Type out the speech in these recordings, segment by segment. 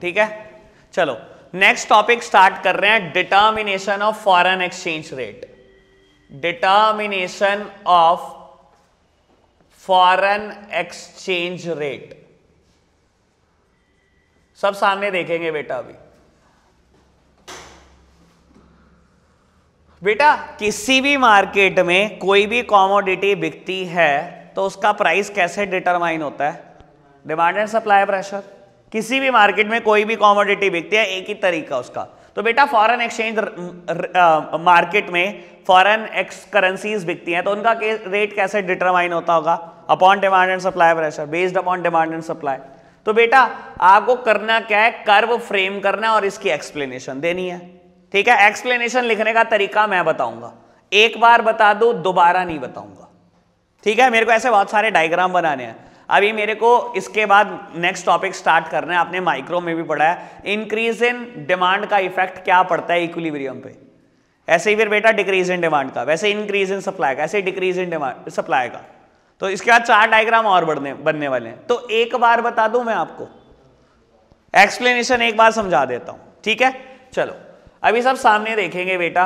ठीक है चलो नेक्स्ट टॉपिक स्टार्ट कर रहे हैं determination of foreign exchange rate determination of foreign exchange rate सब सामने देखेंगे बेटा अभी बेटा किसी भी मार्केट में कोई भी कॉमोडिटी बिकती है तो उसका प्राइस कैसे डिटरमाइन होता है डिमांड एंड सप्लाई प्रेशर किसी भी मार्केट में कोई भी कॉमोडिटी बिकती है एक ही तरीका उसका तो बेटा फॉरेन एक्सचेंज मार्केट में फॉरेन एक्स करेंसीज बिकती हैं तो उनका रेट कैसे डिटरमाइन होता होगा upon demand and supply pressure based upon demand and supply तो बेटा आपको करना क्या है कर्व फ्रेम करना है और इसकी एक्सप्लेनेशन देनी है ठीक है एक्सप्लेनेशन लिखने का तरीका मैं बताऊंगा एक बार बता दो दोबारा नहीं बताऊंगा ठीक है मेरे को ऐसे बहुत सारे डायग्राम बनाने हैं अभी मेरे को इसके बाद नेक्स्ट टॉपिक स्टार्ट करना है आपने माइक्रो में भी पढ़ा है इंक्रीज इन डिमांड का इफेक्ट क्या पड़ता है इक्विलिब्रियम पे ऐसे ही फिर बेटा डिक्रीज इन डिमांड का वैसे इंक्रीज इन सप्लाई का ऐसे डिक्रीज इन डिमांड सप्लाई का तो इसके बाद चार डायग्राम और बढ़ने बनने वाले हैं तो एक बार बता दूं मैं आपको एक्सप्लेनेशन एक बार समझा देता हूं ठीक है चलो अभी सब सामने देखेंगे बेटा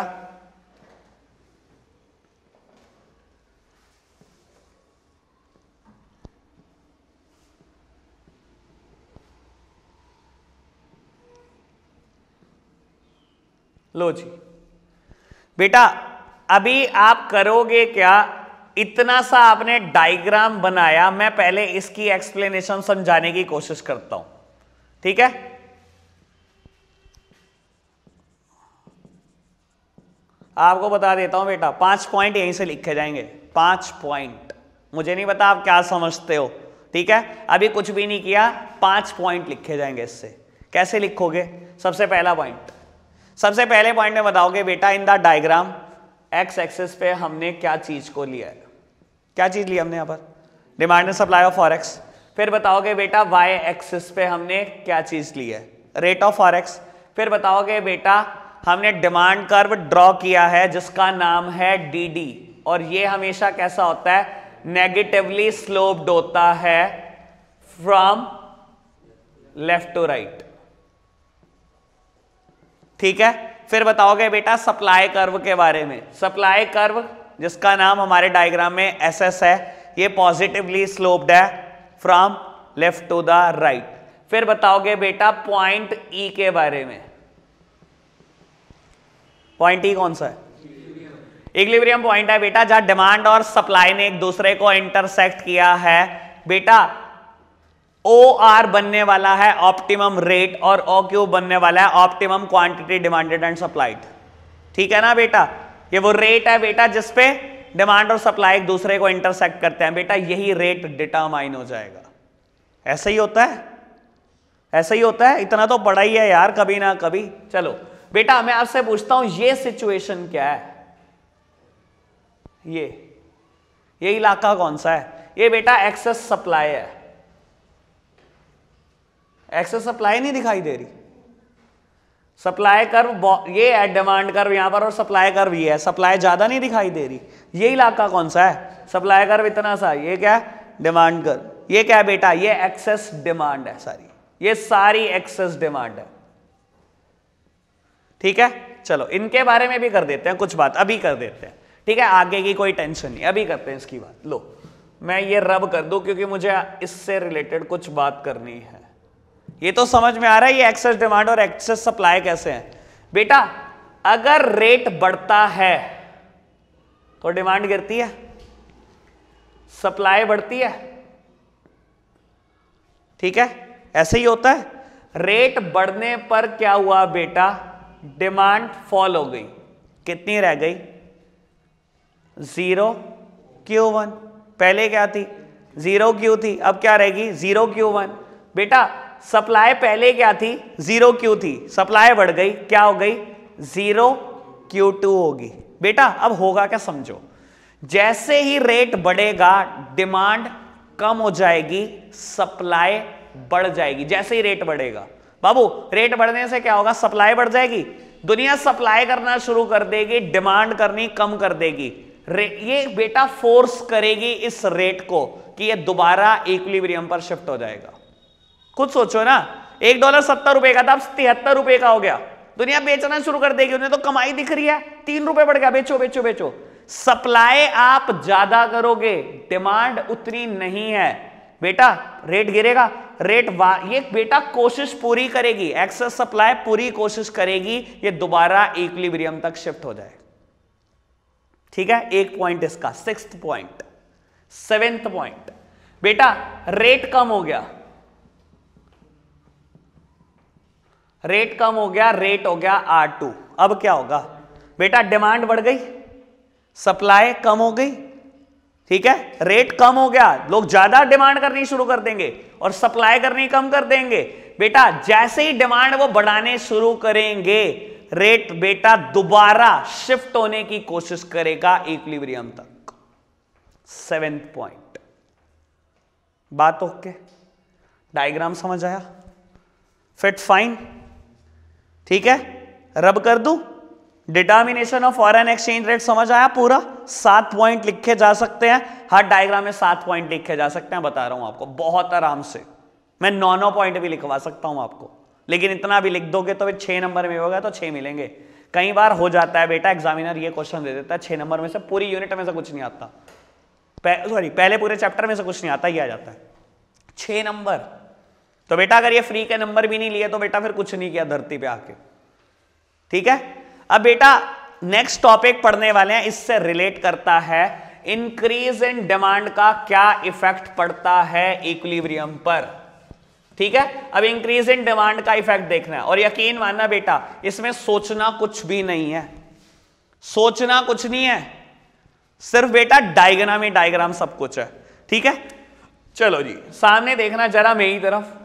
लो जी बेटा अभी आप करोगे क्या इतना सा आपने डायग्राम बनाया मैं पहले इसकी एक्सप्लेनेशन समझाने की कोशिश करता हूं ठीक है आपको बता देता हूं बेटा पांच पॉइंट यहीं से लिखे जाएंगे पांच पॉइंट मुझे नहीं पता आप क्या समझते हो ठीक है अभी कुछ भी नहीं किया पांच पॉइंट लिखे जाएंगे इससे कैसे लिखोगे सबसे पहला पॉइंट सबसे पहले पॉइंट में बताओगे बेटा in the diagram X axis पे हमने क्या चीज को लिया है क्या चीज ली हमने यहां पर demand and supply of forex फिर बताओगे बेटा वाई एक्सेस पे हमने क्या चीज ली है रेट ऑफ फॉरेक्स फिर बताओगे बेटा हमने डिमांड कर्व ड्रॉ किया है जिसका नाम है डीडी और ये हमेशा कैसा होता है नेगेटिवली स्लोप्ड होता है फ्रॉम लेफ्ट टू राइट ठीक है फिर बताओगे बेटा सप्लाई कर्व के बारे में सप्लाई कर्व जिसका नाम हमारे डायग्राम में एस एस है ये पॉजिटिवली स्लोप्ड है from left to the right फिर बताओगे बेटा पॉइंट ई e के बारे में पॉइंट ई e कौन सा है इक्लिब्रियम पॉइंट है बेटा जहां डिमांड और सप्लाई ने एक दूसरे को इंटरसेक्ट किया है बेटा ओ आर बनने वाला है ऑप्टिमम रेट और ओ क्यू बनने वाला है optimum quantity demanded and supplied ठीक है ना बेटा ये वो रेट है बेटा जिसपे डिमांड और सप्लाई एक दूसरे को इंटरसेक्ट करते हैं बेटा यही रेट डिटरमाइन हो जाएगा ऐसा ही होता है ऐसा ही होता है इतना तो पढ़ा ही है यार कभी ना कभी चलो बेटा मैं आपसे पूछता हूं ये सिचुएशन क्या है ये ये इलाका कौन सा है ये बेटा एक्सेस सप्लाई है एक्सेस सप्लाई नहीं दिखाई दे रही सप्लाई कर्व ये है डिमांड कर्व यहां पर और सप्लाई कर्व ये है सप्लाई ज़्यादा नहीं दिखाई दे रही ये इलाका कौन सा है सप्लाई कर्व इतना सा ये क्या है डिमांड कर ये क्या है बेटा ये एक्सेस डिमांड है सारी ये सारी एक्सेस डिमांड है ठीक है चलो इनके बारे में भी कर देते हैं कुछ बात अभी कर देते हैं ठीक है आगे की कोई टेंशन नहीं अभी करते हैं इसकी बात लो मैं ये रब कर दू क्योंकि मुझे इससे रिलेटेड कुछ बात करनी है ये तो समझ में आ रहा है ये एक्सेस डिमांड और एक्सेस सप्लाई कैसे हैं बेटा अगर रेट बढ़ता है तो डिमांड गिरती है सप्लाई बढ़ती है ठीक है ऐसे ही होता है रेट बढ़ने पर क्या हुआ बेटा डिमांड फॉल हो गई कितनी रह गई जीरो क्यू वन पहले क्या थी जीरो क्यू थी अब क्या रहेगी जीरो क्यू वन बेटा सप्लाई पहले क्या थी जीरो क्यू थी सप्लाई बढ़ गई क्या हो गई जीरो क्यू टू होगी बेटा अब होगा क्या समझो जैसे ही रेट बढ़ेगा डिमांड कम हो जाएगी सप्लाई बढ़ जाएगी जैसे ही रेट बढ़ेगा बाबू रेट बढ़ने से क्या होगा सप्लाई बढ़ जाएगी दुनिया सप्लाई करना शुरू कर देगी डिमांड करनी कम कर देगी ये बेटा फोर्स करेगी इस रेट को कि ये दोबारा इक्विलिब्रियम पर शिफ्ट हो जाएगा खुद सोचो ना एक डॉलर सत्तर रुपए का था अब तिहत्तर रुपए का हो गया दुनिया बेचना शुरू कर देगी उन्हें तो कमाई दिख रही है तीन रुपए बढ़ गया बेचो बेचो बेचो सप्लाई आप ज्यादा करोगे डिमांड उतनी नहीं है बेटा रेट गिरेगा रेट ये बेटा कोशिश पूरी करेगी एक्सेस सप्लाई पूरी कोशिश करेगी ये दोबारा इक्विलिब्रियम तक शिफ्ट हो जाए ठीक है एक पॉइंट इसका सिक्स्थ पॉइंट सेवेंथ पॉइंट बेटा रेट कम हो गया रेट कम हो गया रेट हो गया आर टू अब क्या होगा बेटा डिमांड बढ़ गई सप्लाई कम हो गई ठीक है रेट कम हो गया लोग ज्यादा डिमांड करनी शुरू कर देंगे और सप्लाई करनी कम कर देंगे बेटा जैसे ही डिमांड वो बढ़ाने शुरू करेंगे रेट बेटा दोबारा शिफ्ट होने की कोशिश करेगा इक्विलिब्रियम तक सेवेंथ पॉइंट बात ओके डायग्राम समझ आया फिट फाइन ठीक है रब कर दू determination of foreign exchange rate समझ आया पूरा सात पॉइंट लिखे जा सकते हैं हर डायग्राम में सात पॉइंट लिखे जा सकते हैं बता रहा हूं आपको बहुत आराम से मैं नौ नौ पॉइंट भी लिखवा सकता हूं आपको लेकिन इतना भी लिख दोगे तो छह नंबर में होगा तो छह मिलेंगे कई बार हो जाता है बेटा एग्जामिनर ये क्वेश्चन दे देता है छह नंबर में से पूरी यूनिट में से कुछ नहीं आता सॉरी पह, पहले पूरे चैप्टर में से कुछ नहीं आता ये आ जाता है छे नंबर तो बेटा अगर ये फ्री के नंबर भी नहीं लिए तो बेटा फिर कुछ नहीं किया धरती पे आके ठीक है अब बेटा नेक्स्ट टॉपिक पढ़ने वाले हैं इससे रिलेट करता है इंक्रीज इन डिमांड का क्या इफेक्ट पड़ता है इक्विलिब्रियम पर ठीक है अब इंक्रीज इन डिमांड का इफेक्ट देखना है और यकीन मानना बेटा इसमें सोचना कुछ भी नहीं है सोचना कुछ नहीं है सिर्फ बेटा डायग्राम ही डायग्राम सब कुछ है ठीक है चलो जी सामने देखना जरा मेरी तरफ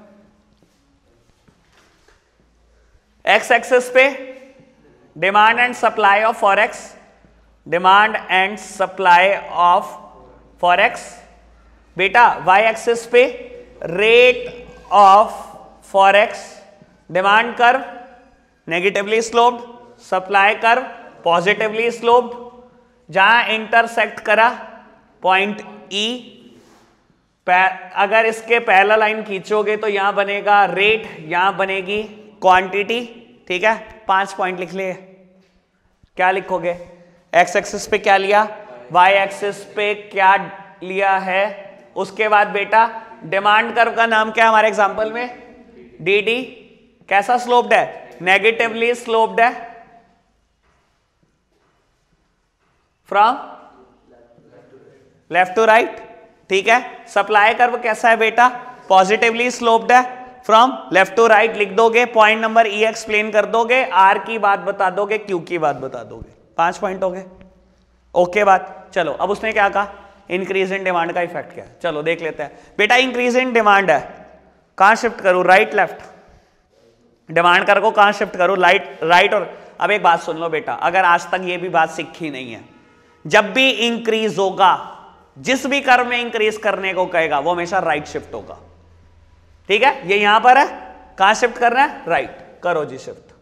एक्स एक्सेस पे demand and supply of forex demand and supply of forex बेटा वाई एक्सेस पे रेट ऑफ फॉरेक्स डिमांड कर नेगेटिवली स्लोप्ड सप्लाई कर पॉजिटिवली स्लोप्ड जहां इंटरसेक्ट करा e. पॉइंट ई अगर इसके पहला लाइन खींचोगे तो यहां बनेगा रेट यहां बनेगी क्वांटिटी ठीक है पांच पॉइंट लिख लिए क्या लिखोगे एक्स एक्सिस पे क्या लिया वाई एक्सिस पे क्या लिया है उसके बाद बेटा डिमांड कर्व का नाम क्या है हमारे एग्जांपल में डी डी कैसा स्लोप्ड है नेगेटिवली स्लोप्ड है फ्रॉम लेफ्ट टू राइट ठीक है सप्लाई कर्व कैसा है बेटा पॉजिटिवली स्लोप्ड है फ्रॉम लेफ्ट टू राइट लिख दोगे पॉइंट नंबर ई एक्सप्लेन कर दोगे आर की बात बता दोगे क्यू की बात बता दोगे पांच पॉइंट हो गए ओके बात चलो अब उसने क्या कहा इंक्रीज इन डिमांड का इफेक्ट क्या है चलो देख लेते हैं बेटा इंक्रीज इन डिमांड है कहां शिफ्ट करूं राइट लेफ्ट डिमांड कर को कहां शिफ्ट करूँ राइट राइट और अब एक बात सुन लो बेटा अगर आज तक ये भी बात सीखी नहीं है जब भी इंक्रीज होगा जिस भी कर में इंक्रीज करने को कहेगा वो हमेशा राइट शिफ्ट होगा ठीक है ये यहां पर है कहां शिफ्ट करना है राइट करो जी शिफ्ट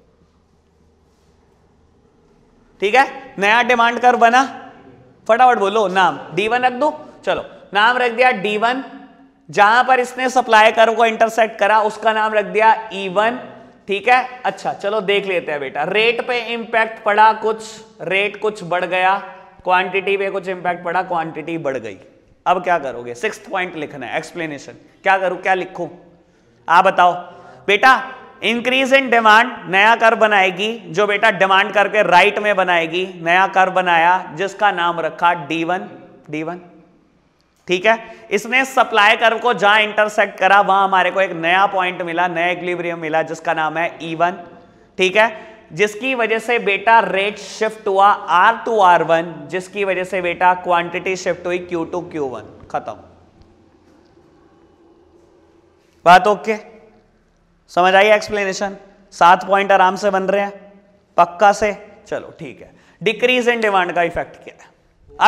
ठीक है नया डिमांड कर बना फटाफट बोलो नाम डी वन रख दो चलो नाम रख दिया डी वन जहां पर इसने सप्लाई कर को इंटरसेक्ट करा उसका नाम रख दिया ईवन e ठीक है अच्छा चलो देख लेते हैं बेटा रेट पे इंपैक्ट पड़ा कुछ रेट कुछ बढ़ गया क्वांटिटी पे कुछ इंपैक्ट पड़ा क्वांटिटी बढ़ गई अब क्या करोगे सिक्स पॉइंट लिखना है एक्सप्लेनेशन क्या करूं क्या लिखूं आप बताओ बेटा इंक्रीज इन डिमांड नया कर बनाएगी जो बेटा डिमांड करके राइट में बनाएगी नया कर बनाया जिसका नाम रखा डी वन डी वन ठीक है इसने सप्लाई कर्व को जहां इंटरसेक्ट करा वहां हमारे को एक नया पॉइंट मिला नया इक्लिब्रियम मिला जिसका नाम है ई e वन ठीक है जिसकी वजह से बेटा रेट शिफ्ट हुआ आर टू आर वन जिसकी वजह से बेटा क्वांटिटी शिफ्ट हुई क्यू टू क्यू वन खत्म बात ओके समझ आई एक्सप्लेनेशन सात पॉइंट आराम से बन रहे हैं पक्का से चलो ठीक है डिक्रीज इन डिमांड का इफेक्ट क्या है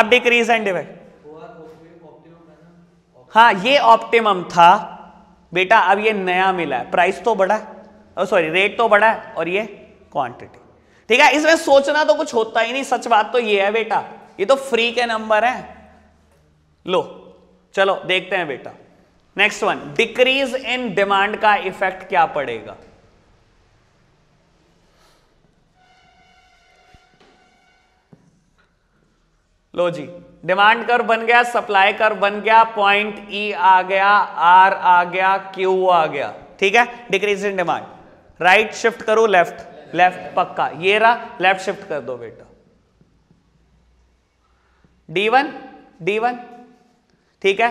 अब डिक्रीज इन डिमांड हाँ ये ऑप्टिमम था बेटा अब ये नया मिला है प्राइस तो बढ़ा है सॉरी oh, रेट तो बढ़ा है और ये क्वांटिटी ठीक है इसमें सोचना तो कुछ होता ही नहीं सच बात तो ये है बेटा ये तो फ्री के नंबर है लो चलो देखते हैं बेटा next one decrease in demand का इफेक्ट क्या पड़ेगा लो जी डिमांड कर बन गया सप्लाई कर बन गया पॉइंट ई e आ गया आर आ गया क्यू आ गया ठीक है decrease in demand right shift करो लेफ्ट लेफ्ट पक्का ये रहा लेफ्ट शिफ्ट कर दो बेटा डी वन डी वन ठीक है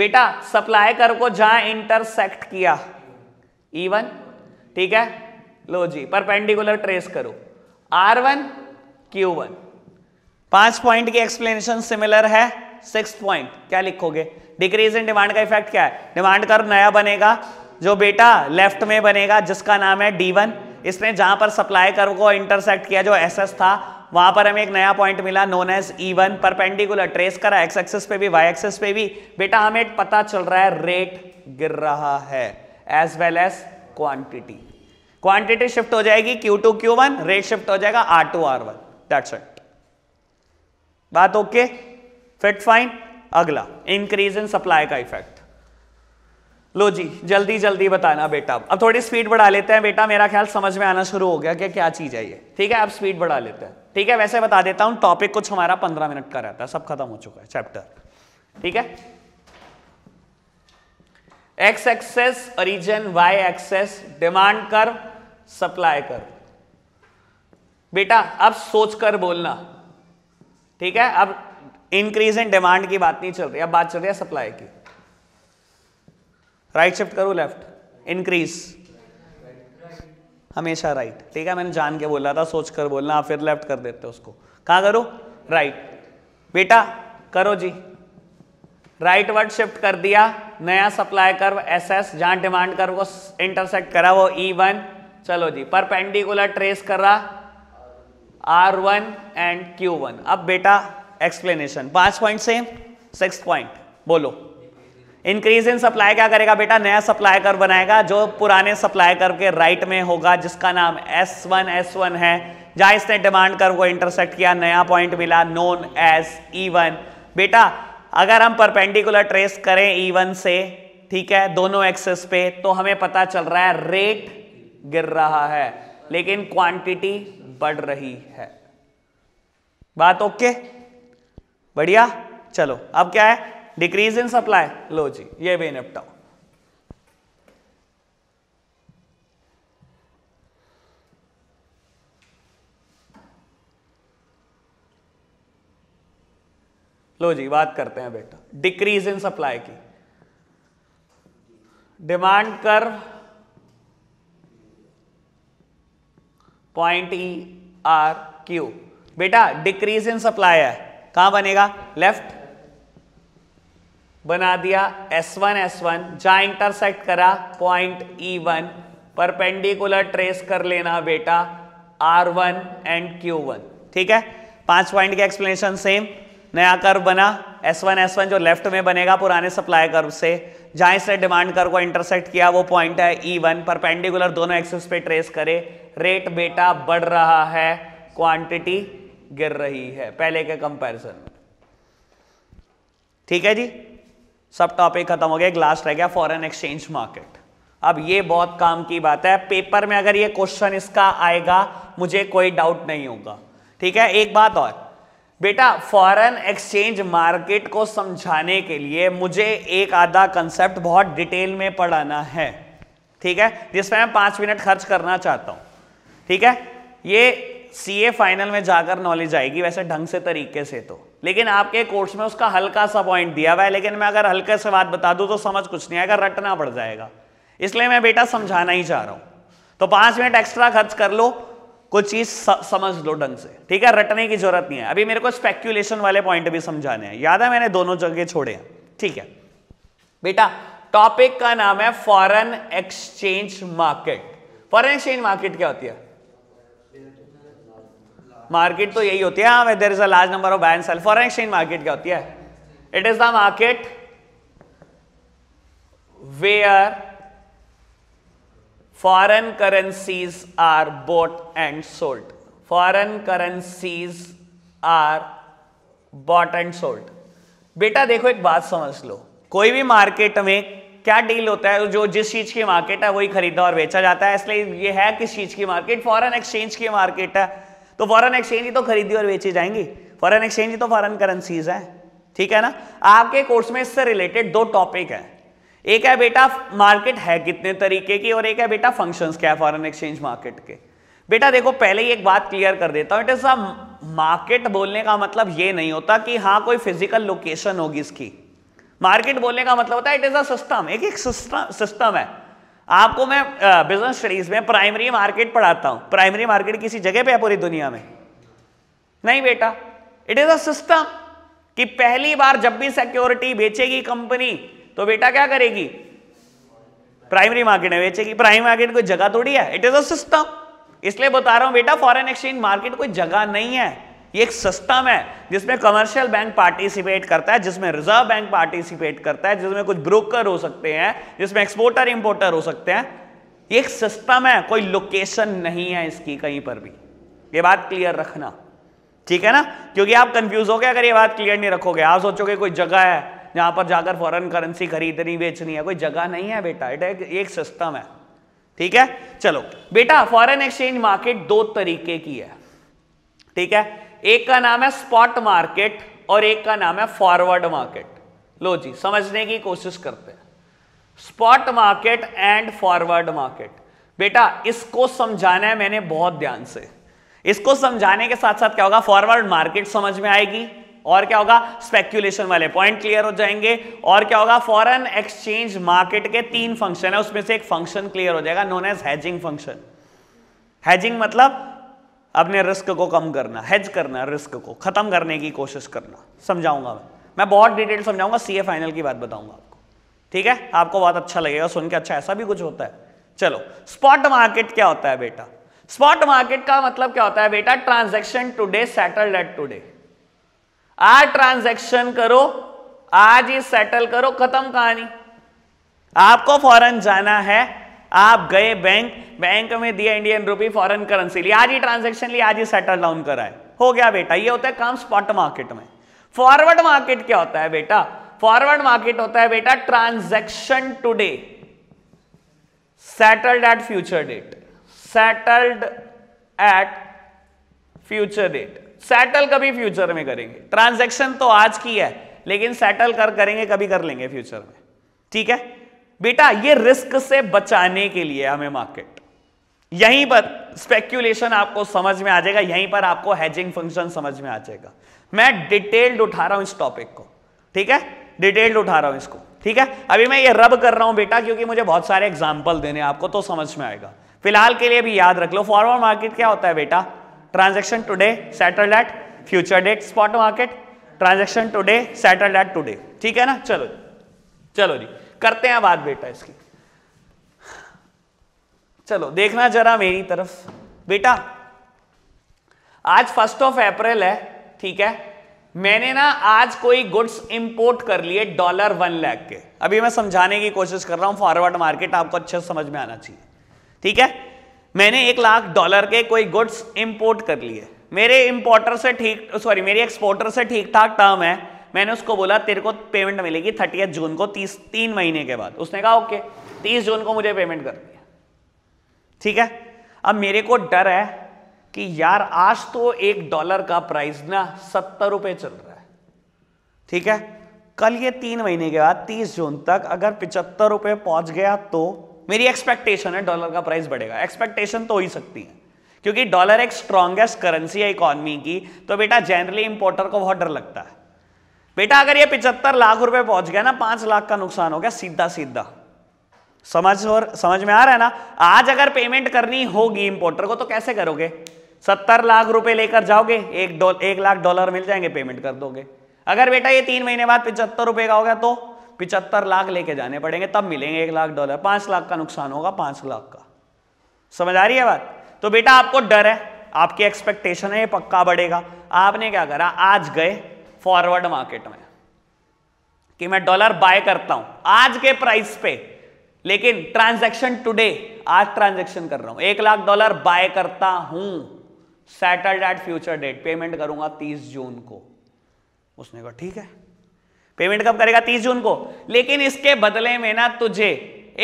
बेटा सप्लाई कर को जहां इंटरसेक्ट किया ईवन e ठीक है लो जी परपेंडिकुलर ट्रेस करो आर वन क्यू वन पांच पॉइंट की एक्सप्लेनेशन सिमिलर है सिक्स पॉइंट क्या लिखोगे डिक्रीज इन डिमांड का इफेक्ट क्या है डिमांड कर नया बनेगा जो बेटा लेफ्ट में बनेगा जिसका नाम है डी वन इसने जहां पर सप्लाई कर को इंटरसेक्ट किया जो एस था वहां पर हमें एक नया पॉइंट मिला known as E one perpendicular trace करा एक्स एक्सेस पे भी वाई एक्सेस पे भी बेटा हमें पता चल रहा है रेट गिर रहा है as well as quantity quantity shift हो जाएगी Q to Q one rate shift हो जाएगा R to R one that's it बात ओके फिट फाइन अगला इंक्रीज इन सप्लाई का इफेक्ट लो जी जल्दी जल्दी बताना बेटा अब थोड़ी स्पीड बढ़ा लेते हैं बेटा मेरा ख्याल समझ में आना शुरू हो गया कि क्या चीज़ है ये ठीक है अब स्पीड बढ़ा लेते हैं ठीक है वैसे बता देता हूं टॉपिक कुछ हमारा पंद्रह मिनट का रहता है सब खत्म हो चुका है चैप्टर ठीक है X axis origin Y axis demand कर सप्लाई कर बेटा अब सोच कर बोलना ठीक है अब इंक्रीज इन डिमांड की बात नहीं चल रही अब बात चल रही है सप्लाई की राइट शिफ्ट करो लेफ्ट इंक्रीज हमेशा राइट ठीक है मैंने जान के बोला था सोच कर बोलना आप फिर लेफ्ट कर देते हो उसको कहाँ करो राइट बेटा करो जी राइट वर्ड शिफ्ट कर दिया नया सप्लाई कर्व एस एस जहां डिमांड कर्व को इंटरसेक्ट करा वो ई e वन चलो जी परपेंडिकुलर ट्रेस कर रहा R one and Q one अब बेटा एक्सप्लेनेशन पांच पॉइंट सेम सिक्स पॉइंट बोलो इंक्रीज इन सप्लाई क्या करेगा बेटा नया सप्लाई कर बनाएगा जो पुराने सप्लाई कर के राइट में होगा जिसका नाम एस वन एस वन है जहां इसने डिमांड कर को इंटरसेक्ट किया नया पॉइंट मिला नोन एस ई वन बेटा अगर हम परपेंडिकुलर ट्रेस करें ई e वन से ठीक है दोनों एक्सेस पे तो हमें पता चल रहा है रेट गिर रहा है लेकिन क्वांटिटी बढ़ रही है बात ओके बढ़िया चलो अब क्या है डिक्रीज इन सप्लाई लो जी ये भी निपटाओ लो जी बात करते हैं बेटा डिक्रीज इन सप्लाई की डिमांड कर पॉइंट ई आर क्यू बेटा डिक्रीज इन सप्लाई है कहां बनेगा लेफ्ट बना दिया S1 S1 वन जहाँ इंटरसेक्ट करा पॉइंट E1 परपेंडिकुलर ट्रेस कर लेना बेटा R1 वन एंड क्यू ठीक है पांच पॉइंट के एक्सप्लेनेशन सेम नया कर्व बना S1 S1 जो लेफ्ट में बनेगा पुराने सप्लाई कर्व से जहाँ इसने डिमांड कर को इंटरसेक्ट किया वो पॉइंट है E1 परपेंडिकुलर दोनों एक्सेस पे ट्रेस करे रेट बेटा बढ़ रहा है क्वांटिटी गिर रही है पहले के कंपेरिजन ठीक है जी सब टॉपिक खत्म हो गया एक लास्ट रह गया फॉरेन एक्सचेंज मार्केट अब ये बहुत काम की बात है पेपर में अगर ये क्वेश्चन इसका आएगा मुझे कोई डाउट नहीं होगा ठीक है एक बात और बेटा फॉरेन एक्सचेंज मार्केट को समझाने के लिए मुझे एक आधा कंसेप्ट बहुत डिटेल में पढ़ाना है ठीक है जिसमें मैं पांच मिनट खर्च करना चाहता हूं ठीक है ये सीए फाइनल में जाकर नॉलेज आएगी वैसे ढंग से तरीके से तो लेकिन आपके कोर्स में उसका हल्का सा पॉइंट दिया हुआ है लेकिन मैं अगर हल्के से बात बता दूं तो समझ कुछ नहीं आएगा रटना पड़ जाएगा इसलिए मैं बेटा समझाना ही चाह रहा हूं तो पांच मिनट एक्स्ट्रा खर्च कर लो कुछ चीज समझ लो ढंग से ठीक है रटने की जरूरत नहीं है अभी मेरे को स्पेक्यूलेशन वाले पॉइंट भी समझाने हैं याद है मैंने दोनों जगह छोड़े हैं ठीक है बेटा टॉपिक का नाम है foreign exchange market foreign exchange market क्या होती है मार्केट तो यही होती है there is a large number of buy and sell foreign exchange market क्या होती है it is the market where foreign currencies are bought and sold foreign currencies are bought and sold बेटा देखो एक बात समझ लो कोई भी मार्केट में क्या डील होता है जो जिस चीज की मार्केट है वही खरीदा और बेचा जाता है इसलिए ये है किस चीज की मार्केट फॉरेन एक्सचेंज की मार्केट है तो फॉरन एक्सचेंज ही तो खरीदी और बेची जाएंगी फॉरन एक्सचेंज ही तो फॉरन करेंसीज है ठीक है ना आपके कोर्स में इससे रिलेटेड दो टॉपिक है एक है बेटा मार्केट है कितने तरीके की और एक है बेटा फंक्शंस क्या है फॉरेन एक्सचेंज मार्केट के बेटा देखो पहले ही एक बात क्लियर कर देता हूँ अ मार्केट बोलने का मतलब ये नहीं होता कि हाँ कोई फिजिकल लोकेशन होगी इसकी मार्केट बोलने का मतलब होता है इट इज अ सिस्टम एक एक सिस्टम है आपको मैं बिजनेस स्टडीज में प्राइमरी मार्केट पढ़ाता हूं प्राइमरी मार्केट किसी जगह पे है पूरी दुनिया में नहीं बेटा इट इज अ सिस्टम कि पहली बार जब भी सिक्योरिटी बेचेगी कंपनी तो बेटा क्या करेगी प्राइमरी मार्केट में बेचेगी प्राइमरी मार्केट कोई जगह थोड़ी है इट इज अ सिस्टम इसलिए बता रहा हूं बेटा फॉरेन एक्सचेंज मार्केट कोई जगह नहीं है ये एक सिस्टम है जिसमें कमर्शियल बैंक पार्टिसिपेट करता है जिसमें रिजर्व बैंक पार्टिसिपेट करता है जिसमें कुछ ब्रोकर हो सकते हैं जिसमें एक्सपोर्टर इंपोर्टर हो सकते हैं ये एक सिस्टम है कोई लोकेशन नहीं है इसकी कहीं पर भी ये बात क्लियर रखना ठीक है ना क्योंकि आप कंफ्यूज हो गए अगर ये बात क्लियर नहीं रखोगे आप सोचोगे कोई जगह है जहां पर जाकर फॉरेन करेंसी खरीदनी बेचनी है कोई जगह नहीं है बेटा इट एक सिस्टम है ठीक है चलो बेटा फॉरेन एक्सचेंज मार्केट दो तरीके की है ठीक है एक का नाम है स्पॉट मार्केट और एक का नाम है फॉरवर्ड मार्केट लो जी समझने की कोशिश करते हैं spot market and forward market बेटा इसको समझाना है मैंने बहुत ध्यान से इसको समझाने के साथ साथ क्या होगा फॉरवर्ड मार्केट समझ में आएगी और क्या होगा स्पेक्यूलेशन वाले पॉइंट क्लियर हो जाएंगे और क्या होगा फॉरेन एक्सचेंज मार्केट के तीन फंक्शन है उसमें से एक फंक्शन क्लियर हो जाएगा known as hedging function hedging मतलब अपने रिस्क को कम करना हेज करना रिस्क को ख़त्म करने की कोशिश करना समझाऊंगा मैं मैं बहुत डिटेल समझाऊंगा सीए फाइनल की बात बताऊंगा आपको ठीक है आपको बहुत अच्छा लगेगा सुन के अच्छा ऐसा भी कुछ होता है चलो स्पॉट मार्केट क्या होता है बेटा स्पॉट मार्केट का मतलब क्या होता है बेटा transaction today settle date today आज ट्रांजेक्शन करो आज ही सेटल करो खत्म कहानी आपको फॉरन जाना है आप गए बैंक बैंक में दिया इंडियन रुपी फॉरेन करेंसी लिया आज ही ट्रांजेक्शन लिया आज ही सेटल डाउन कराए हो गया बेटा ये होता है काम स्पॉट मार्केट में फॉरवर्ड मार्केट क्या होता है बेटा फॉरवर्ड मार्केट होता है बेटा transaction today settled at future date settled at future date settle कभी फ्यूचर में करेंगे ट्रांजेक्शन तो आज की है लेकिन सेटल कर करेंगे कभी कर लेंगे फ्यूचर में ठीक है बेटा ये रिस्क से बचाने के लिए हमें मार्केट यहीं पर स्पेक्यूलेशन आपको समझ में आ जाएगा यहीं पर आपको हैजिंग फंक्शन समझ में आ जाएगा मैं डिटेल्ड उठा रहा हूं इस टॉपिक को ठीक है डिटेल्ड उठा रहा हूं इसको ठीक है अभी मैं ये रब कर रहा हूं बेटा क्योंकि मुझे बहुत सारे एग्जाम्पल देने आपको तो समझ में आएगा फिलहाल के लिए भी याद रख लो फॉरवर्ड मार्केट क्या होता है बेटा transaction today settled future date spot market transaction today settled today ठीक है ना चलो चलो जी करते हैं बात बेटा इसकी चलो देखना जरा मेरी तरफ बेटा आज फर्स्ट ऑफ अप्रैल है ठीक है मैंने ना आज कोई गुड्स इंपोर्ट कर लिए डॉलर वन लैख के अभी मैं समझाने की कोशिश कर रहा हूं फॉरवर्ड मार्केट आपको अच्छे से समझ में आना चाहिए ठीक है मैंने एक लाख डॉलर के कोई गुड्स इंपोर्ट कर लिए मेरे इंपोर्टर से ठीक सॉरी मेरी एक्सपोर्टर से ठीक ठाक टर्म है मैंने उसको बोला तेरे को पेमेंट मिलेगी थर्टी जून को तीस तीन महीने के बाद उसने कहा ओके तीस जून को मुझे पेमेंट कर दिया ठीक है अब मेरे को डर है कि यार आज तो एक डॉलर का प्राइस ना सत्तर रुपये चल रहा है ठीक है कल ये तीन महीने के बाद तीस जून तक अगर पिचहत्तर रुपये पहुंच गया तो मेरी एक्सपेक्टेशन है डॉलर का प्राइस बढ़ेगा एक्सपेक्टेशन तो हो ही सकती है क्योंकि डॉलर एक स्ट्रांगेस्ट करेंसी है इकोनॉमी की तो बेटा जनरली इंपोर्टर को बहुत डर लगता है बेटा अगर ये पिचहत्तर लाख रुपए पहुंच गया ना पांच लाख का नुकसान हो गया सीधा सीधा समझ और समझ में आ रहा है ना आज अगर पेमेंट करनी होगी इंपोर्टर को तो कैसे करोगे सत्तर लाख रुपए लेकर जाओगे एक डॉल एक लाख डॉलर मिल जाएंगे पेमेंट कर दोगे अगर बेटा ये तीन महीने बाद पिचहत्तर रुपए का होगा तो पिचहत्तर लाख लेके जाने पड़ेंगे तब मिलेंगे एक लाख डॉलर पांच लाख का नुकसान होगा पांच लाख का समझ आ रही है बात तो बेटा आपको डर है आपकी एक्सपेक्टेशन है ये पक्का बढ़ेगा आपने क्या करा आज गए फॉरवर्ड मार्केट में कि मैं डॉलर बाय करता हूं आज के प्राइस पे लेकिन ट्रांजैक्शन टुडे आज ट्रांजैक्शन कर रहा हूं एक लाख डॉलर बाय करता हूं settled at future date payment करूंगा तीस जून को उसने कहा ठीक है पेमेंट कब करेगा तीस जून को लेकिन इसके बदले में ना तुझे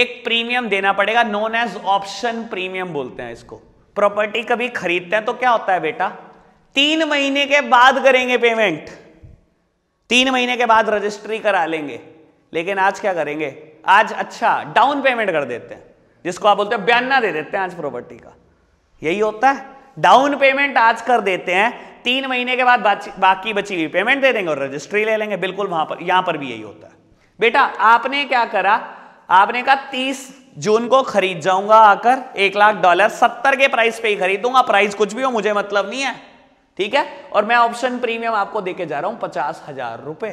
एक प्रीमियम देना पड़ेगा नोन एज ऑप्शन प्रीमियम बोलते हैं इसको प्रॉपर्टी कभी खरीदते हैं तो क्या होता है बेटा तीन महीने के बाद करेंगे पेमेंट तीन महीने के बाद रजिस्ट्री करा लेंगे लेकिन आज क्या करेंगे आज अच्छा डाउन पेमेंट कर देते हैं जिसको आप बोलते हैं बयाना दे देते हैं आज प्रॉपर्टी का यही होता है डाउन पेमेंट आज कर देते हैं तीन महीने के बाद बाकी बची हुई पेमेंट दे देंगे और रजिस्ट्री ले लेंगे बिल्कुल वहां पर यहां पर भी यही होता है बेटा आपने क्या करा आपने कहा तीस जून को खरीद जाऊंगा आकर एक लाख डॉलर सत्तर के प्राइस पे ही खरीदूंगा प्राइस कुछ भी हो मुझे मतलब नहीं है ठीक है और मैं ऑप्शन प्रीमियम आपको देके जा रहा हूं पचास हजार रुपए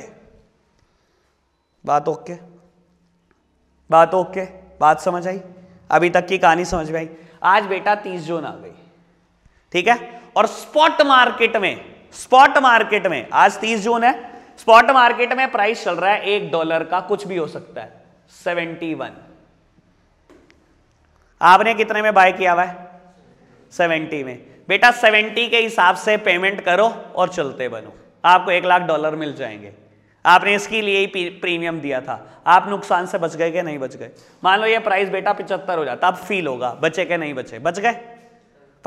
बात ओके बात ओके बात समझ आई अभी तक की कहानी समझ में आई आज बेटा तीस जून आ गई ठीक है और स्पॉट मार्केट में स्पॉट मार्केट में आज तीस जून है स्पॉट मार्केट में प्राइस चल रहा है एक डॉलर का कुछ भी हो सकता है सेवेंटी वन आपने कितने में बाय किया हुआ है सेवेंटी में बेटा सेवेंटी के हिसाब से पेमेंट करो और चलते बनो आपको एक लाख डॉलर मिल जाएंगे आपने इसके लिए ही प्रीमियम दिया था आप नुकसान से बच गए कि नहीं बच गए मान लो ये प्राइस बेटा पिचहत्तर हो जाता अब फील होगा बचे के नहीं बचे बच गए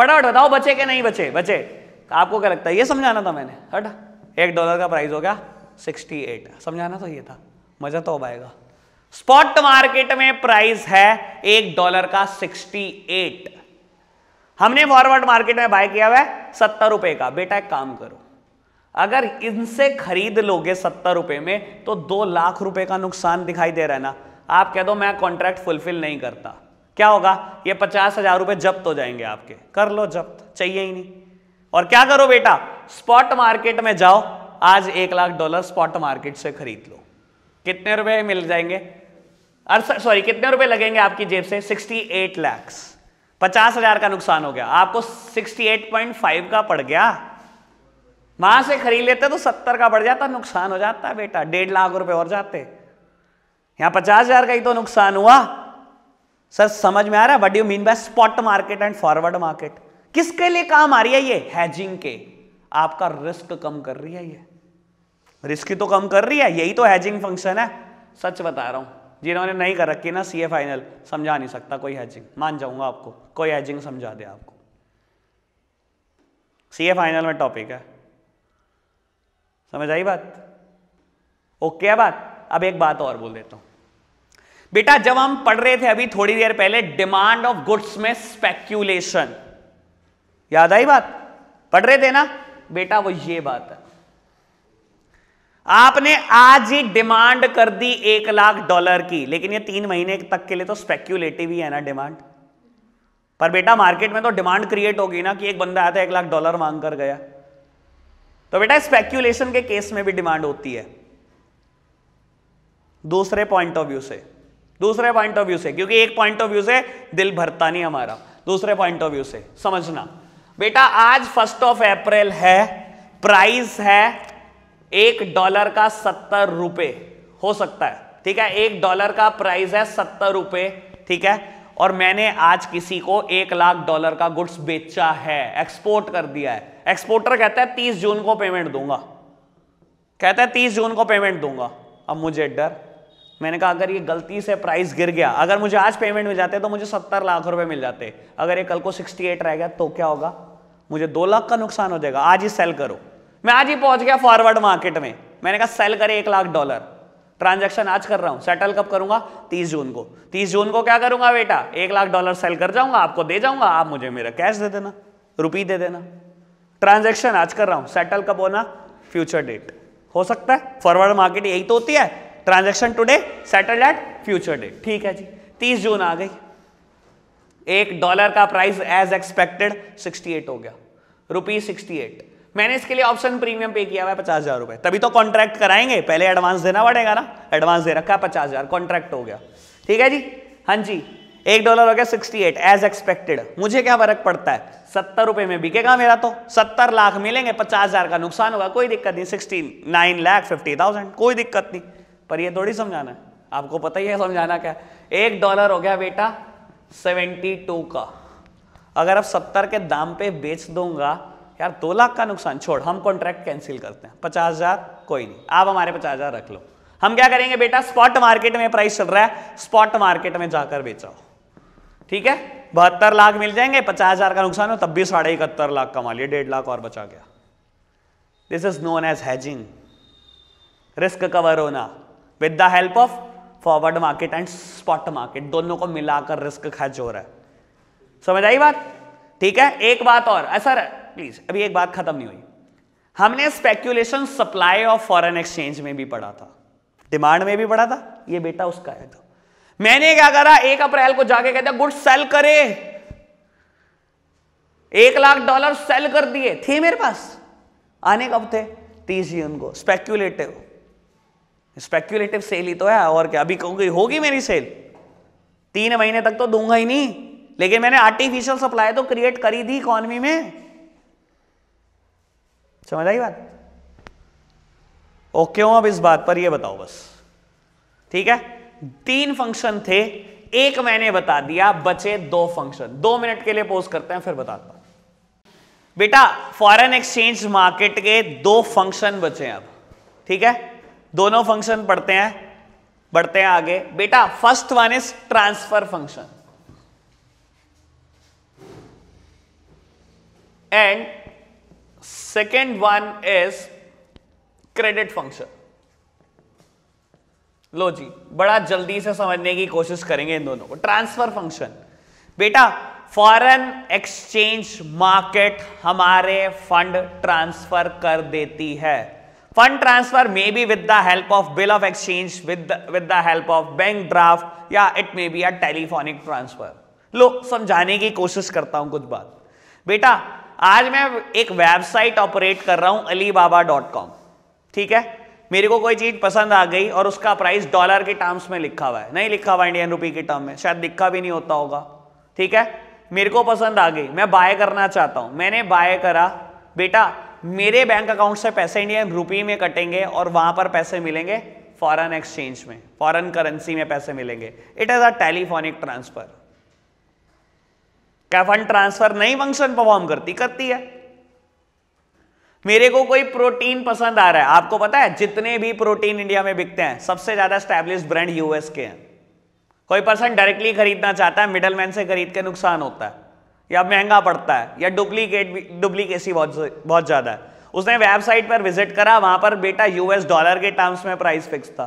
फटाफट बताओ बचे के नहीं बचे बचे आपको क्या लगता है ये समझाना था मैंने हट एक डॉलर का प्राइस हो गया सिक्सटी एट समझाना तो ये था मजा तो अब आएगा स्पॉट मार्केट में प्राइस है एक डॉलर का सिक्सटी एट हमने फॉरवर्ड मार्केट में बाय किया हुआ है सत्तर रुपए का बेटा एक काम करो अगर इनसे खरीद लोगे सत्तर रुपए में तो दो लाख रुपए का नुकसान दिखाई दे रहा है ना आप कह दो मैं कॉन्ट्रैक्ट फुलफिल नहीं करता क्या होगा ये पचास हजार रुपए जब्त हो जाएंगे आपके कर लो जब्त चाहिए ही नहीं और क्या करो बेटा स्पॉट मार्केट में जाओ आज एक लाख डॉलर स्पॉट मार्केट से खरीद लो कितने रुपए मिल जाएंगे सॉरी कितने रुपए लगेंगे आपकी जेब से एट लैक्स पचास हजार का नुकसान हो गया आपको सिक्सटी एट पॉइंट फाइव का पड़ गया वहां से खरीद लेते तो सत्तर का पड़ जाता नुकसान हो जाता बेटा डेढ़ लाख रुपए और जाते यहां पचास हजार का ही तो नुकसान हुआ सर समझ में आ रहा है what you mean buy spot market and forward market किसके लिए काम आ रही है ये हैजिंग के आपका रिस्क कम कर रही है ये रिस्क तो कम कर रही है यही तो हैजिंग फंक्शन है सच बता रहा हूं जिन्होंने नहीं कर रखी ना सी फाइनल समझा नहीं सकता कोई हैजिंग मान जाऊंगा आपको कोई हैजिंग समझा दे आपको सी फाइनल में टॉपिक है समझ आई बात ओके है बात अब एक बात और बोल देता हूं बेटा जब हम पढ़ रहे थे अभी थोड़ी देर पहले डिमांड ऑफ गुड्स में स्पेक्यूलेशन याद आई बात पढ़ रहे थे ना बेटा वो ये बात है आपने आज ही डिमांड कर दी एक लाख डॉलर की लेकिन ये तीन महीने तक के लिए तो स्पेक्यूलेटिव ही है ना डिमांड पर बेटा मार्केट में तो डिमांड क्रिएट होगी ना कि एक बंदा आया था एक लाख डॉलर मांग कर गया तो बेटा स्पेक्यूलेशन के केस में भी डिमांड होती है दूसरे पॉइंट ऑफ व्यू से दूसरे पॉइंट ऑफ व्यू से क्योंकि एक पॉइंट ऑफ व्यू से दिल भरता नहीं हमारा दूसरे पॉइंट ऑफ व्यू से समझना बेटा आज फर्स्ट ऑफ अप्रैल है प्राइस है एक डॉलर का सत्तर रुपए हो सकता है ठीक है एक डॉलर का प्राइस है सत्तर रुपए ठीक है और मैंने आज किसी को एक लाख डॉलर का गुड्स बेचा है एक्सपोर्ट कर दिया है एक्सपोर्टर कहता है तीस जून को पेमेंट दूंगा कहता है तीस जून को पेमेंट दूंगा अब मुझे डर मैंने कहा अगर ये गलती से प्राइस गिर गया अगर मुझे आज पेमेंट मिल जाते तो मुझे सत्तर लाख रुपए मिल जाते अगर ये कल को सिक्सटी एट रह गया तो क्या होगा मुझे दो लाख का नुकसान हो जाएगा आज ही सेल करो मैं आज ही पहुंच गया फॉरवर्ड मार्केट में मैंने कहा सेल करे एक लाख डॉलर ट्रांजैक्शन आज कर रहा हूं सेटल कब करूंगा 30 जून को 30 जून को क्या करूंगा बेटा एक लाख डॉलर सेल कर जाऊंगा आपको दे जाऊंगा आप मुझे मेरा कैश दे देना रुपी दे देना ट्रांजैक्शन आज कर रहा हूं सेटल कब होना फ्यूचर डेट हो सकता है फॉरवर्ड मार्केट यही तो होती है transaction today settle at future date ठीक है जी तीस जून आ गई एक डॉलर का प्राइस एज एक्सपेक्टेड सिक्सटी हो गया रुपी सिक्सटी मैंने इसके लिए ऑप्शन प्रीमियम पे किया हुआ है पचास हज़ार रुपये तभी तो कॉन्ट्रैक्ट कराएंगे पहले एडवांस देना पड़ेगा ना एडवांस दे रखा है पचास हज़ार कॉन्ट्रैक्ट हो गया ठीक है जी हाँ जी एक डॉलर हो गया सिक्सटी एट एज एक्सपेक्टेड मुझे क्या फर्क पड़ता है सत्तर रुपये में बिकेगा मेरा तो सत्तर लाख मिलेंगे पचास हज़ार का नुकसान होगा कोई दिक्कत नहीं sixty nine lakh fifty thousand कोई दिक्कत नहीं पर ये थोड़ी समझाना है आपको पता ही है समझाना क्या एक डॉलर हो गया बेटा सेवेंटी टू का अगर आप सत्तर के दाम पे बेच दूंगा यार दो लाख का नुकसान छोड़ हम कॉन्ट्रैक्ट कैंसिल करते हैं पचास हज़ार कोई नहीं आप हमारे पचास हज़ार रख लो हम क्या करेंगे बेटा स्पॉट मार्केट में प्राइस चल रहा है स्पॉट मार्केट में जाकर बेचाओ ठीक है बहत्तर लाख मिल जाएंगे पचास हज़ार का नुकसान हो तब भी साढ़े इकहत्तर लाख कमा लिए डेढ़ लाख और बचा गया this is known as hedging risk cover होना with the help of forward market and spot market दोनों को मिलाकर रिस्क हैज हो रहा है समझ आई बात ठीक है एक बात और सर प्लीज अभी एक बात खत्म नहीं हुई हमने speculation supply of foreign exchange में भी पढ़ा था डिमांड में भी पढ़ा था ये बेटा उसका है तो मैंने क्या करा एक अप्रैल को जाके कहते गुड सेल करे एक लाख डॉलर सेल कर दिए थे मेरे पास आने कब थे तीस जून को स्पेक्यूलेटिव स्पेक्यूलेटिव सेल ही तो है और क्या अभी कहूंगी होगी मेरी सेल तीन महीने तक तो दूंगा ही नहीं लेकिन मैंने आर्टिफिशियल सप्लाई तो क्रिएट करी थी इकोनॉमी में समझ आई बात ओके अब इस बात पर ये बताओ बस ठीक है तीन फंक्शन थे एक मैंने बता दिया बचे दो फंक्शन दो मिनट के लिए पोज करते हैं फिर बताता हूं बेटा फॉरेन एक्सचेंज मार्केट के दो फंक्शन बचे हैं अब ठीक है दोनों फंक्शन पढ़ते हैं बढ़ते हैं आगे बेटा first one is transfer function and second one is credit function लो जी बड़ा जल्दी से समझने की कोशिश करेंगे इन दोनों को ट्रांसफर फंक्शन बेटा फॉरेन एक्सचेंज मार्केट हमारे फंड ट्रांसफर कर देती है fund transfer may be with the help of bill of exchange with with the help of bank draft या it may be a telephonic transfer लो समझाने की कोशिश करता हूं कुछ बात बेटा आज मैं एक वेबसाइट ऑपरेट कर रहा हूं अलीबाबा डॉट कॉम ठीक है मेरे को कोई चीज पसंद आ गई और उसका प्राइस डॉलर के टर्म्स में लिखा हुआ है नहीं लिखा हुआ इंडियन रुपी के टर्म में शायद लिखा भी नहीं होता होगा ठीक है मेरे को पसंद आ गई मैं बाय करना चाहता हूं मैंने बाय करा बेटा मेरे बैंक अकाउंट से पैसे इंडियन रुपी में कटेंगे और वहां पर पैसे मिलेंगे फॉरन एक्सचेंज में फॉरन करेंसी में पैसे मिलेंगे it is a telephonic transfer क्या फंड ट्रांसफर नहीं फंक्शन परफॉर्म करती करती है मेरे को कोई प्रोटीन पसंद आ रहा है आपको पता है जितने भी प्रोटीन इंडिया में बिकते हैं सबसे ज्यादा स्टैब्लिश ब्रांड यूएस के हैं कोई पर्सन डायरेक्टली खरीदना चाहता है मिडलमैन से खरीद के नुकसान होता है या महंगा पड़ता है या डुप्लीकेट भी डुप्लीकेसी बहुत बहुत ज़्यादा है उसने वेबसाइट पर विजिट करा वहां पर बेटा यूएस डॉलर के टर्म्स में प्राइस फिक्स था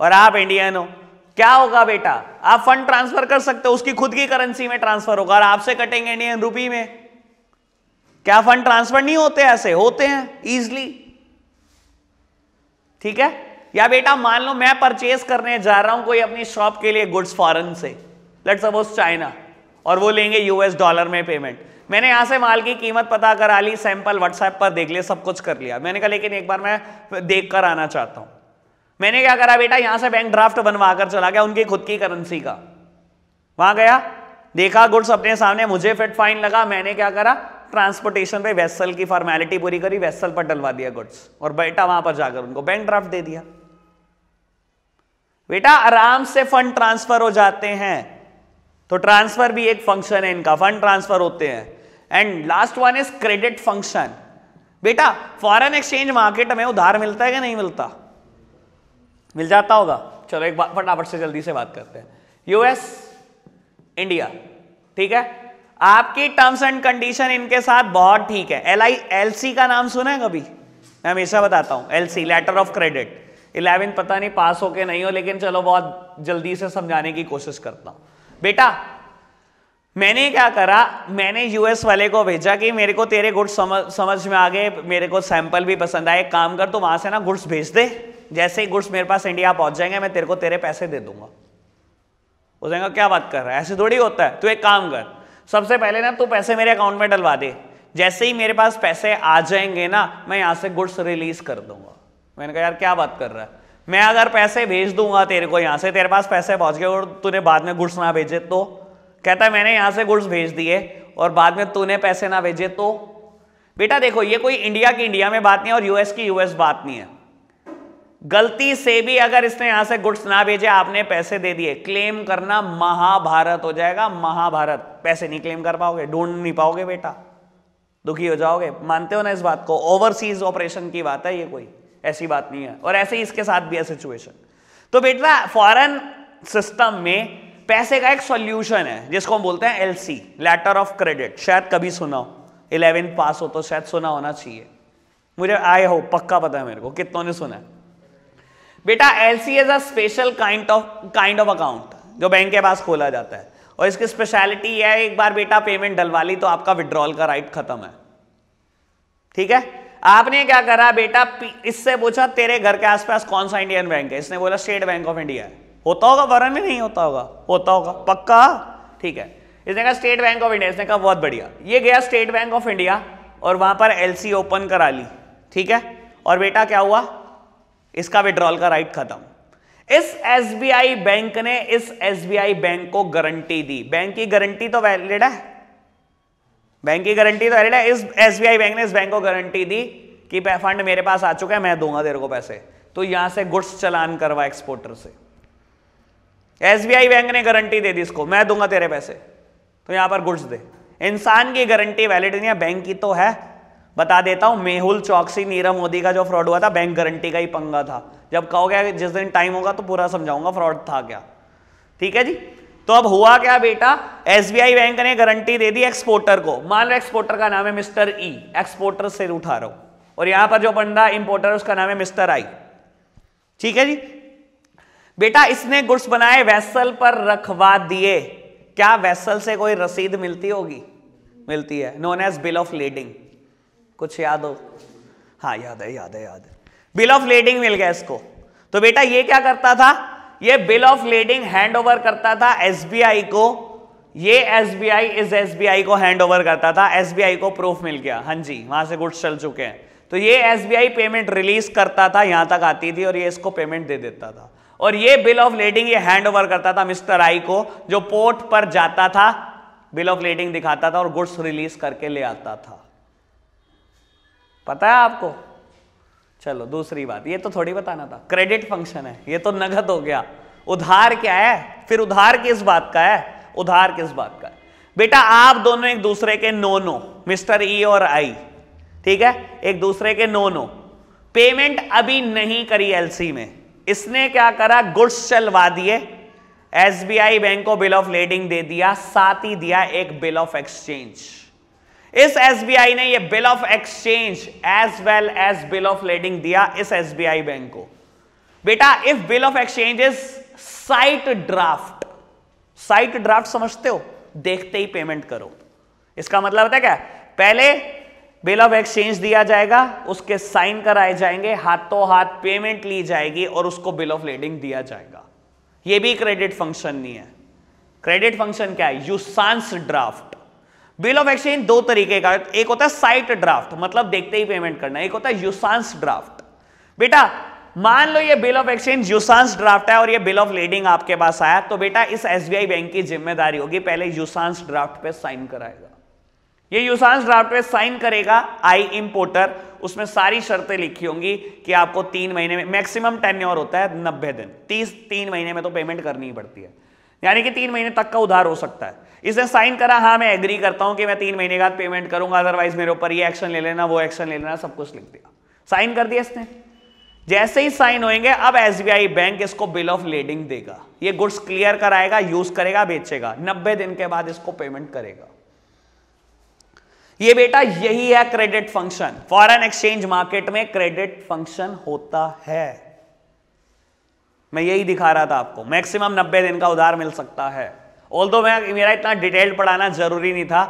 और आप इंडियन हो क्या होगा बेटा आप फंड ट्रांसफर कर सकते हो उसकी खुद की करेंसी में ट्रांसफर होगा और आपसे कटेंगे इंडियन रुपी में क्या फंड ट्रांसफर नहीं होते ऐसे होते हैं इजली ठीक है या बेटा मान लो मैं परचेज करने जा रहा हूं कोई अपनी शॉप के लिए गुड्स फॉरन से लेट सपोज चाइना और वो लेंगे यूएस डॉलर में पेमेंट मैंने यहां से माल की कीमत पता करा ली सैंपल व्हाट्सएप पर देख लिया सब कुछ कर लिया मैंने कहा लेकिन एक बार मैं देख कर आना चाहता हूं मैंने क्या करा बेटा यहां से बैंक ड्राफ्ट बनवा कर चला गया उनकी खुद की करेंसी का वहां गया देखा गुड्स अपने सामने मुझे फिट फाइन लगा मैंने क्या करा ट्रांसपोर्टेशन पे वेसल की फॉर्मेलिटी पूरी करी वेसल पर डलवा दिया गुड्स और बेटा वहां पर जाकर उनको बैंक ड्राफ्ट दे दिया बेटा आराम से फंड ट्रांसफर हो जाते हैं तो ट्रांसफर भी एक फंक्शन है इनका फंड ट्रांसफर होते हैं and last one is credit function बेटा फॉरेन एक्सचेंज मार्केट में उधार मिलता है कि नहीं मिलता मिल जाता होगा चलो एक बार फटाफट से जल्दी से बात करते हैं यूएस इंडिया ठीक है आपकी टर्म्स एंड कंडीशन इनके साथ बहुत ठीक है एल आई एल सी का नाम सुना है कभी मैं हमेशा बताता हूँ L C letter of credit eleventh पता नहीं पास हो के नहीं हो लेकिन चलो बहुत जल्दी से समझाने की कोशिश करता हूँ बेटा मैंने क्या करा मैंने यूएस वाले को भेजा कि मेरे को तेरे गुड्स समझ समझ में आ गए मेरे को सैंपल भी पसंद आए काम कर तो वहां से ना गुड्स भेज दे जैसे ही गुड्स मेरे पास इंडिया पहुंच जाएंगे मैं तेरे को तेरे पैसे दे दूंगा वो जाएगा क्या बात कर रहा है ऐसे थोड़ी होता है तू एक काम कर सबसे पहले ना तू पैसे मेरे अकाउंट में डलवा दे जैसे ही मेरे पास पैसे आ जाएंगे ना मैं यहाँ से गुड्स रिलीज कर दूंगा मैंने कहा यार क्या बात कर रहा है मैं अगर पैसे भेज दूंगा तेरे को यहाँ से तेरे पास पैसे पहुँच गए और तूने बाद में गुड्स ना भेजे तो कहता है मैंने यहाँ से गुड्स भेज दिए और बाद में तूने पैसे ना भेजे तो बेटा देखो ये कोई इंडिया की इंडिया में बात नहीं है और यूएस की यूएस बात नहीं है गलती से भी अगर इसने यहां से गुड्स ना भेजे आपने पैसे दे दिए क्लेम करना महाभारत हो जाएगा महाभारत पैसे नहीं क्लेम कर पाओगे ढूंढ नहीं पाओगे बेटा दुखी हो जाओगे मानते हो ना इस बात को ओवरसीज ऑपरेशन की बात है ये कोई ऐसी बात नहीं है और ऐसे ही इसके साथ भी है सिचुएशन तो बेटा फॉरन सिस्टम में पैसे का एक सोल्यूशन है जिसको हम बोलते हैं एल लेटर ऑफ क्रेडिट शायद कभी सुना हो इलेवेंथ पास हो तो शायद सुना होना चाहिए मुझे आई हो पक्का पता है मेरे को कितनों ने सुना है बेटा C as a special kind of kind of account जो बैंक के पास खोला जाता है और इसकी स्पेशलिटी है एक बार बेटा पेमेंट डलवा ली तो आपका विड्रॉल का राइट खत्म है ठीक है आपने क्या करा बेटा इससे पूछा तेरे घर के आसपास कौन सा इंडियन बैंक है इसने बोला स्टेट बैंक ऑफ इंडिया है होता होगा वरन नहीं होता होगा होता होगा पक्का ठीक है इसने कहा स्टेट बैंक ऑफ इंडिया इसने कहा बहुत बढ़िया ये गया स्टेट बैंक ऑफ इंडिया और वहां पर एलसी ओपन करा ली ठीक है और बेटा क्या हुआ इसका विड्रॉल का राइट खत्म इस एसबीआई बैंक ने इस एसबीआई बैंक को गारंटी दी बैंक की गारंटी तो वैलिड है बैंक की गारंटी तो वैलिड है इस एसबीआई बैंक ने इस बैंक को गारंटी दी कि फंड मेरे पास आ चुका है मैं दूंगा तेरे को पैसे तो यहां से गुड्स चलान करवा एक्सपोर्टर से एसबीआई बैंक ने गारंटी दे दी इसको मैं दूंगा तेरे पैसे तो यहां पर गुड्स दे इंसान की गारंटी वैलिड नहीं है बैंक की तो है बता देता हूं मेहुल चौकसी नीरव मोदी का जो फ्रॉड हुआ था बैंक गारंटी का ही पंगा था जब कहोगे जिस दिन टाइम होगा तो पूरा समझाऊंगा फ्रॉड था क्या ठीक है जी तो अब हुआ क्या बेटा एसबीआई बैंक ने गारंटी दे दी एक्सपोर्टर को मान लो एक्सपोर्टर का नाम है मिस्टर ई e, एक्सपोर्टर से उठा रहा हूं और यहां पर जो बंदा इंपोर्टर उसका नाम है मिस्टर आई ठीक है जी बेटा इसने गुड्स बनाए वैसल पर रखवा दिए क्या वैसल से कोई रसीद मिलती होगी मिलती है known as bill of lading कुछ याद हो हाँ याद है याद है याद है बिल ऑफ लेडिंग मिल गया इसको तो बेटा ये क्या करता था ये bill of lading hand over करता था एसबीआई को ये एसबीआई इस एसबीआई को हैंड ओवर करता था एसबीआई को प्रूफ मिल गया हाँ जी वहां से गुड्स चल चुके हैं तो ये एसबीआई पेमेंट रिलीज करता था यहां तक आती थी और ये इसको पेमेंट दे देता था और ये बिल ऑफ लेडिंग ये हैंड ओवर करता था मिस्टर आई को जो पोर्ट पर जाता था बिल ऑफ लेडिंग दिखाता था और गुड्स रिलीज करके ले आता था पता है आपको चलो दूसरी बात ये तो थोड़ी बताना था क्रेडिट फंक्शन है ये तो नगद हो गया उधार क्या है फिर उधार किस बात का है उधार किस बात का है बेटा आप दोनों एक दूसरे के no no mister E e और आई ठीक है एक दूसरे के नो नो पेमेंट अभी नहीं करी एलसी में इसने क्या करा गुड्स चलवा दिए एसबीआई बैंक को बिल ऑफ लेडिंग दे दिया साथ ही दिया एक बिल ऑफ एक्सचेंज इस एसबीआई ने ये bill of exchange as well as bill of lading दिया इस एसबीआई बैंक को बेटा if bill of exchange is sight draft sight draft समझते हो देखते ही पेमेंट करो इसका मतलब होता है क्या पहले बिल ऑफ एक्सचेंज दिया जाएगा उसके साइन कराए जाएंगे हाथों हाथ पेमेंट ली जाएगी और उसको बिल ऑफ लेडिंग दिया जाएगा यह भी क्रेडिट फंक्शन नहीं है क्रेडिट फंक्शन क्या है usance draft bill of exchange दो तरीके का एक होता है साइट ड्राफ्ट मतलब देखते ही पेमेंट करना एक होता है यूसांस ड्राफ्ट बेटा मान लो ये bill of exchange usance draft है और ये बिल ऑफ लेडिंग आपके पास आया तो बेटा इस एसबीआई बैंक की जिम्मेदारी होगी पहले यूसांस ड्राफ्ट पे साइन कराएगा ये यूसांस ड्राफ्ट पे साइन करेगा आई इंपोर्टर उसमें सारी शर्तें लिखी होंगी कि आपको तीन महीने में मैक्सिमम टेन्योर होता है नब्बे दिन तीस तीन महीने में तो पेमेंट करनी ही पड़ती है यानी कि तीन महीने तक का उधार हो सकता है इसने साइन करा हाँ मैं एग्री करता हूं कि मैं तीन महीने बाद पेमेंट करूंगा अदरवाइज मेरे ऊपर ये एक्शन ले लेना वो एक्शन ले लेना सब कुछ लिख दिया साइन कर दिया इसने जैसे ही साइन होएंगे अब एस बैंक इसको बिल ऑफ लेडिंग देगा ये गुड्स क्लियर कराएगा यूज करेगा बेचेगा नब्बे दिन के बाद इसको पेमेंट करेगा ये बेटा यही है credit function foreign exchange market में क्रेडिट फंक्शन होता है मैं यही दिखा रहा था आपको मैक्सिमम नब्बे दिन का उधार मिल सकता है ऑल दो मैं मेरा इतना डिटेल्ड पढ़ाना ज़रूरी नहीं था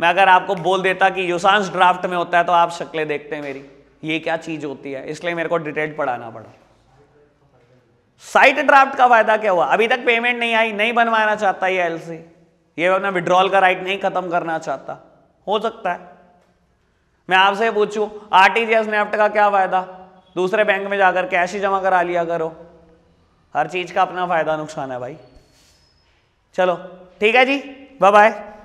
मैं अगर आपको बोल देता कि यूसांस ड्राफ्ट में होता है तो आप शक्लें देखते हैं मेरी ये क्या चीज़ होती है इसलिए मेरे को डिटेल्ड पढ़ाना पड़ा साइट ड्राफ्ट का फायदा क्या हुआ अभी तक पेमेंट नहीं आई नहीं बनवाना चाहता ये एल सी ये अपना विड्रॉल का राइट नहीं खत्म करना चाहता हो सकता है मैं आपसे पूछूं आरटीजीएस नेफ्ट e का क्या फायदा दूसरे बैंक में जाकर कैश ही जमा करा लिया करो हर चीज का अपना फायदा नुकसान है भाई चलो ठीक है जी बाय बाय